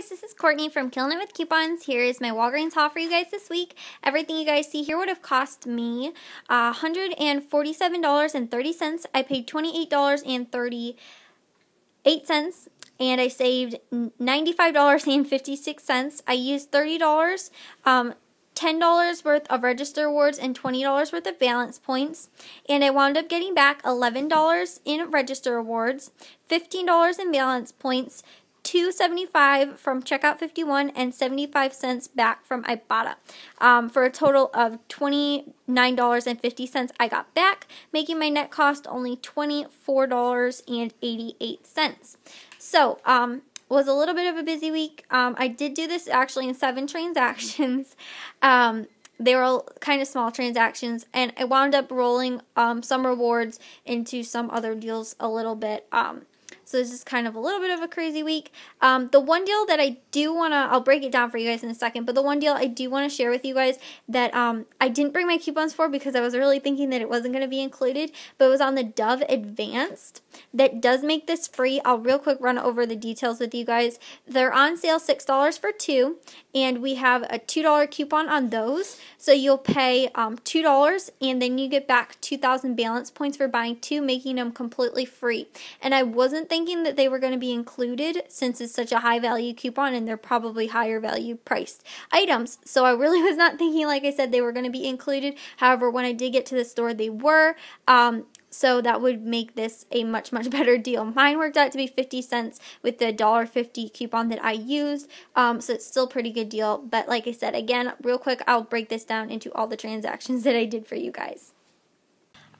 guys, this is Courtney from Killing It With Coupons. Here is my Walgreens haul for you guys this week. Everything you guys see here would have cost me $147.30. I paid $28.38 and I saved $95.56. I used $30, um, $10 worth of register awards and $20 worth of balance points. And I wound up getting back $11 in register awards, $15 in balance points, 275 from checkout 51 and 75 cents back from Ibotta um, for a total of $29.50 I got back, making my net cost only $24.88. So, um, was a little bit of a busy week. Um, I did do this actually in seven transactions. Um, they were kind of small transactions, and I wound up rolling um, some rewards into some other deals a little bit. Um, so this is kind of a little bit of a crazy week. Um, the one deal that I do want to, I'll break it down for you guys in a second, but the one deal I do want to share with you guys that um, I didn't bring my coupons for because I was really thinking that it wasn't going to be included, but it was on the Dove Advanced that does make this free. I'll real quick run over the details with you guys. They're on sale $6 for two, and we have a $2 coupon on those. So you'll pay um, $2 and then you get back 2,000 balance points for buying two, making them completely free. And I wasn't thinking that they were going to be included since it's such a high value coupon and they're probably higher value priced items. So I really was not thinking, like I said, they were going to be included. However, when I did get to the store, they were. Um, so that would make this a much, much better deal. Mine worked out to be 50 cents with the $1.50 coupon that I used. Um, so it's still pretty good deal. But like I said, again, real quick, I'll break this down into all the transactions that I did for you guys.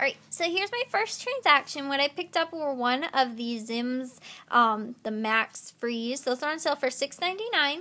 All right, so here's my first transaction. What I picked up were one of the Zims, um, the Max Freeze. Those are on sale for $6.99.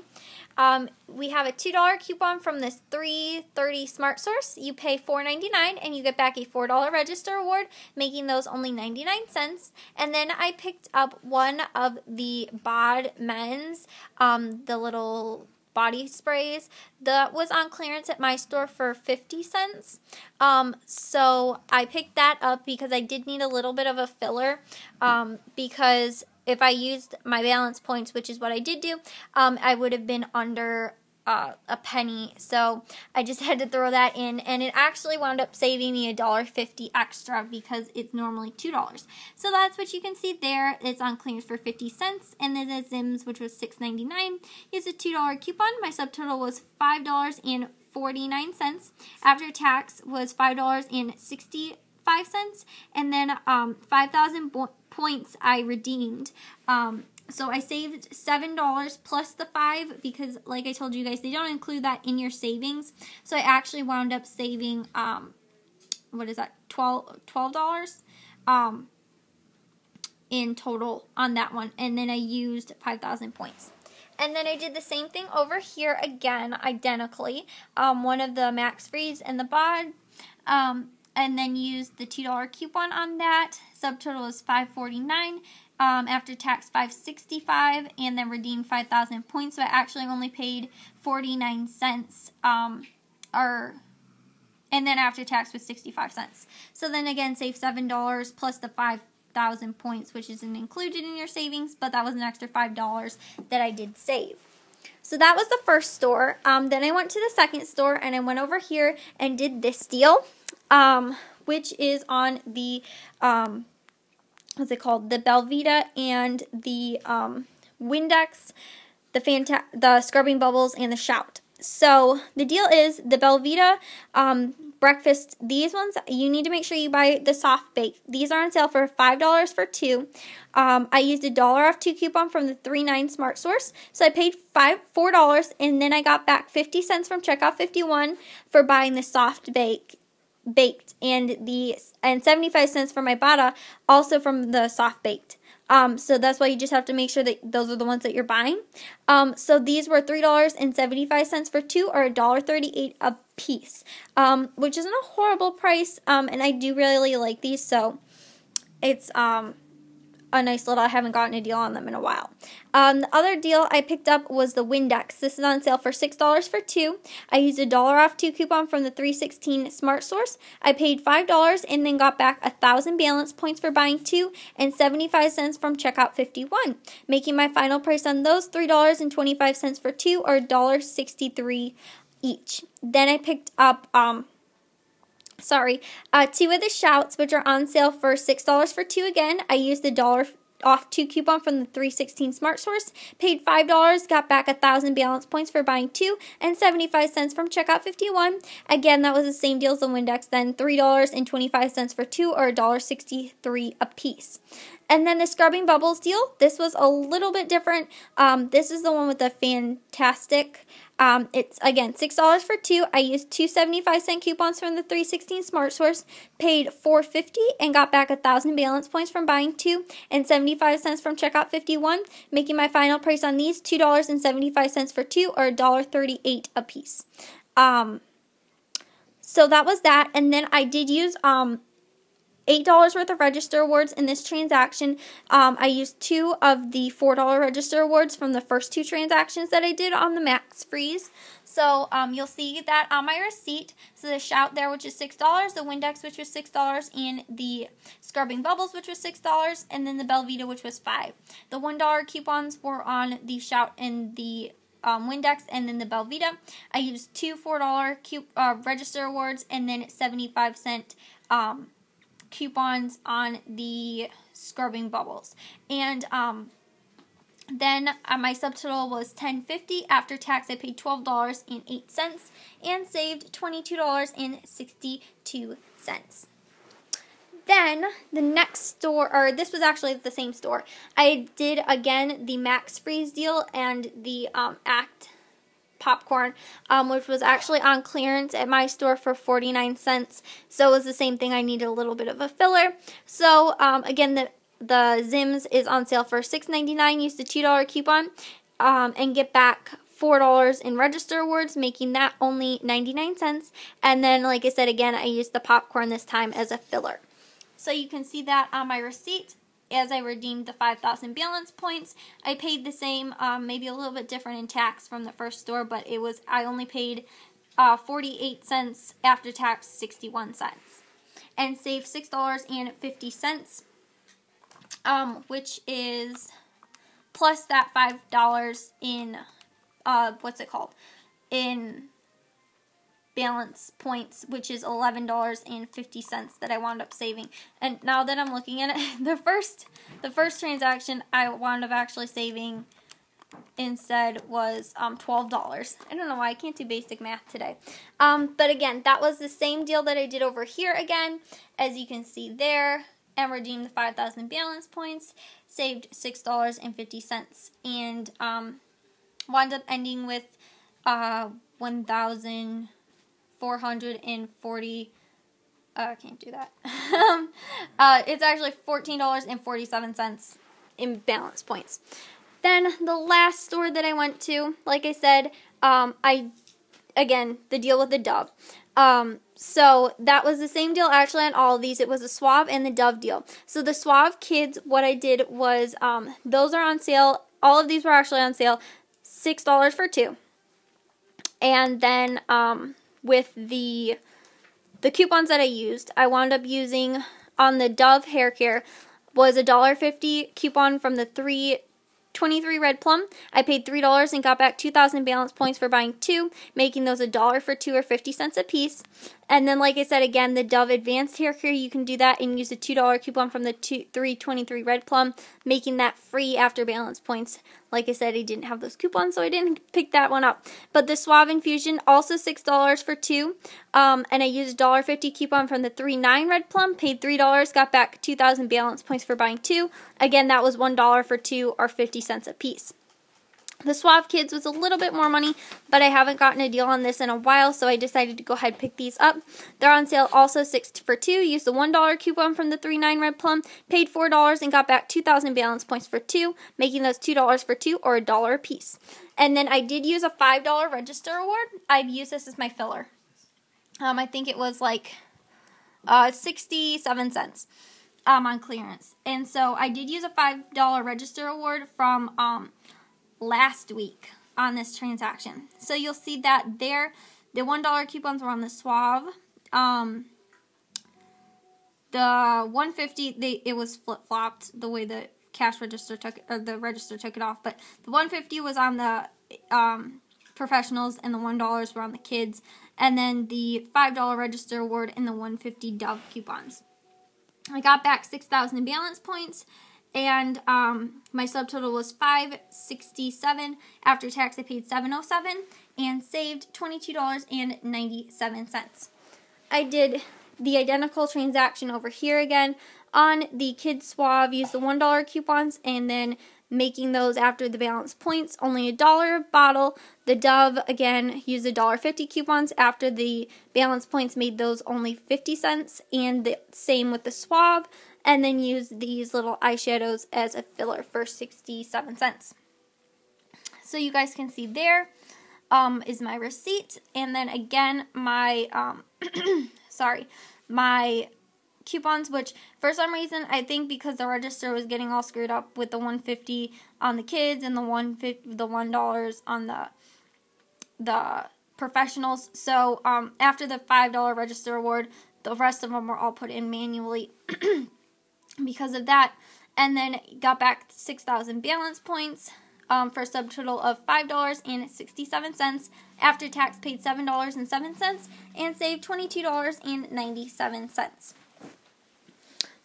Um, we have a $2 coupon from this 330 Smart Source. You pay $4.99 and you get back a $4 register award, making those only 99 cents. And then I picked up one of the Bod Men's, um, the little body sprays that was on clearance at my store for 50 cents. Um, so I picked that up because I did need a little bit of a filler um, because if I used my balance points, which is what I did do, um, I would have been under uh, a penny. So I just had to throw that in, and it actually wound up saving me a dollar fifty extra because it's normally two dollars. So that's what you can see there. It's on clearance for fifty cents, and then the Zims, which was six ninety nine, is a two dollar coupon. My subtotal was five dollars and forty nine cents. After tax was five dollars and sixty five cents, and then um, five thousand bo- points I redeemed. Um, so I saved $7 plus the 5 because like I told you guys, they don't include that in your savings. So I actually wound up saving, um, what is that, 12 dollars um, in total on that one. And then I used 5,000 points. And then I did the same thing over here again, identically. Um, one of the Max Freeze and the Bod. Um, and then use the $2 coupon on that. Subtotal is 549 um, after tax 565 and then redeemed 5,000 points. So I actually only paid 49 cents um, or and then after tax was 65 cents. So then again, save $7 plus the 5,000 points, which isn't included in your savings, but that was an extra $5 that I did save. So that was the first store. Um, then I went to the second store and I went over here and did this deal um, which is on the, um, what's it called, the Belvita and the um, Windex, the, Fanta- the Scrubbing Bubbles, and the Shout. So the deal is the Belvita um, breakfast. These ones you need to make sure you buy the soft bake. These are on sale for five dollars for two. Um, I used a dollar off two coupon from the three nine Smart Source, so I paid five four dollars, and then I got back fifty cents from checkout fifty one for buying the soft bake baked and the and 75 cents for my bada also from the soft baked um, so that's why you just have to make sure that those are the ones that you're buying. Um, so these were three dollars and seventy five cents for two, or a dollar thirty eight a piece, um, which isn't a horrible price. um and I do really like these, so it's um a nice little. I haven't gotten a deal on them in a while. Um, the other deal I picked up was the Windex. This is on sale for six dollars for two. I used a dollar off two coupon from the 316 Smart Source. I paid five dollars and then got back a thousand balance points for buying two and 75 cents from checkout 51, making my final price on those three dollars and 25 cents for two or $1.63 each. Then I picked up um sorry, uh, two of the shouts, which are on sale for $6 for two again. I used the dollar off two coupon from the 316 Smart Source, paid $5, got back a 1,000 balance points for buying two, and 75 cents from checkout 51. Again, that was the same deal as the Windex then, $3.25 for two or a sixty three a piece. And then the Scrubbing Bubbles deal, this was a little bit different. Um, this is the one with the fantastic. Um, it's again six dollars for two. I used two seventy-five cent coupons from the three sixteen Smart Source, paid four fifty, and got back a thousand balance points from buying two and seventy-five cents from checkout fifty-one, making my final price on these two dollars and seventy-five cents for two, or a dollar thirty-eight a piece. Um, so that was that, and then I did use um $8 worth of register awards in this transaction. Um, I used two of the $4 register awards from the first two transactions that I did on the max freeze. So um, you'll see that on my receipt. So the Shout there, which is $6, the Windex, which was $6, and the Scrubbing Bubbles, which was $6, and then the Belvita, which was 5 The $1 coupons were on the Shout and the um, Windex and then the Belvita. I used two $4 cu- uh, register awards and then 75 cent um, coupons on the scrubbing bubbles. And um, then uh, my subtotal was 10.50 after tax. I paid $12.08 and saved $22.62. Then the next store, or this was actually the same store. I did again the Max Freeze deal and the um, Act popcorn, um, which was actually on clearance at my store for 49 cents. So it was the same thing. I needed a little bit of a filler. So um, again, the the Zims is on sale for $6.99. Use the $2 coupon um, and get back $4 in register awards, making that only 99 cents. And then, like I said, again, I used the popcorn this time as a filler. So you can see that on my receipt as I redeemed the 5,000 balance points, I paid the same, um, maybe a little bit different in tax from the first store, but it was I only paid uh, 48 cents after tax, 61 cents, and saved six dollars and 50 cents, um, which is plus that five dollars in uh, what's it called in balance points, which is $11.50 that I wound up saving. And now that I'm looking at it, the first the first transaction I wound up actually saving instead was um, $12. I don't know why I can't do basic math today. Um, but again, that was the same deal that I did over here again, as you can see there, and redeemed the 5,000 balance points, saved $6.50, and um, wound up ending with uh, 1,000. 440 oh, uh, I can't do that. uh, it's actually $14.47 in balance points. Then the last store that I went to, like I said, um, I again the deal with the Dove. Um, so that was the same deal actually on all of these. It was a Suave and the Dove deal. So the Suave kids, what I did was um, those are on sale. All of these were actually on sale, six dollars for two. And then um, with the the coupons that I used. I wound up using on the Dove hair care was a dollar fifty coupon from the 3 23 red plum. I paid $3 and got back 2,000 balance points for buying two, making those a dollar for two or 50 cents a piece. And then, like I said again, the Dove Advanced Hair Care, you can do that and use a $2 coupon from the two, 323 red plum, making that free after balance points. Like I said, I didn't have those coupons, so I didn't pick that one up. But the Suave infusion, also $6 for two. Um, and I used a $1.50 coupon from the 3-9 Red Plum, paid $3, got back 2,000 balance points for buying two. Again, that was $1 for two or 50 cents a piece. The Suave Kids was a little bit more money, but I haven't gotten a deal on this in a while, so I decided to go ahead and pick these up. They're on sale also 6 for 2. Used the $1 coupon from the 3-9 Red Plum, paid $4 and got back 2,000 balance points for 2, making those $2 for 2 or a dollar a piece. And then I did use a $5 register award. I've used this as my filler. Um, I think it was like uh, 67 cents um, on clearance. And so I did use a $5 register award from... Um, last week on this transaction. So you'll see that there, the $1 coupons were on the Suave. Um, the 150 they it was flip-flopped the way the cash register took or the register took it off, but the 150 was on the um, professionals and the $1 were on the kids and then the $5 register award and the 150 Dove coupons. I got back 6,000 balance points and um, my subtotal was 567 after tax i paid 707 and saved $22.97 i did the identical transaction over here again on the kids swab used the $1 coupons and then making those after the balance points only a dollar a bottle. The Dove again used a dollar fifty coupons after the balance points made those only fifty cents, and the same with the Suave, and then used these little eyeshadows as a filler for sixty seven cents. So you guys can see there um, is my receipt, and then again my um, sorry my coupons, which for some reason I think because the register was getting all screwed up with the 150 on the kids and the one the one dollars on the the professionals. So um, after the five dollar register award, the rest of them were all put in manually because of that, and then got back six thousand balance points. Um, for a subtotal of $5.67. After tax, paid $7.07 and saved $22.97.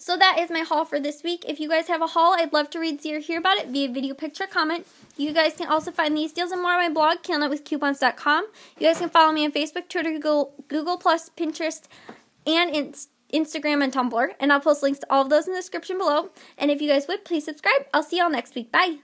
So that is my haul for this week. If you guys have a haul, I'd love to read, see, or hear about it via video, picture, comment. You guys can also find these deals and more on my blog, killnetwithcoupons.com. You guys can follow me on Facebook, Twitter, Google, Google Plus, Pinterest, and Instagram and Tumblr. And I'll post links to all of those in the description below. And if you guys would, please subscribe. I'll see y'all next week. Bye.